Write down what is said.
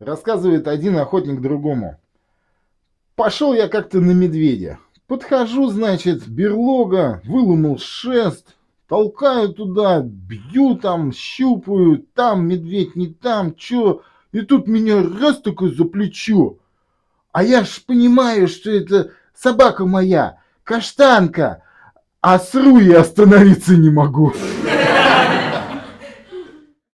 Рассказывает один охотник другому. Пошел я как-то на медведя. Подхожу, значит, берлога, выломал шест, толкаю туда, бью там, щупаю, там медведь, не там, чё. И тут меня раз такой за плечо. А я ж понимаю, что это собака моя, каштанка, а сру я остановиться не могу.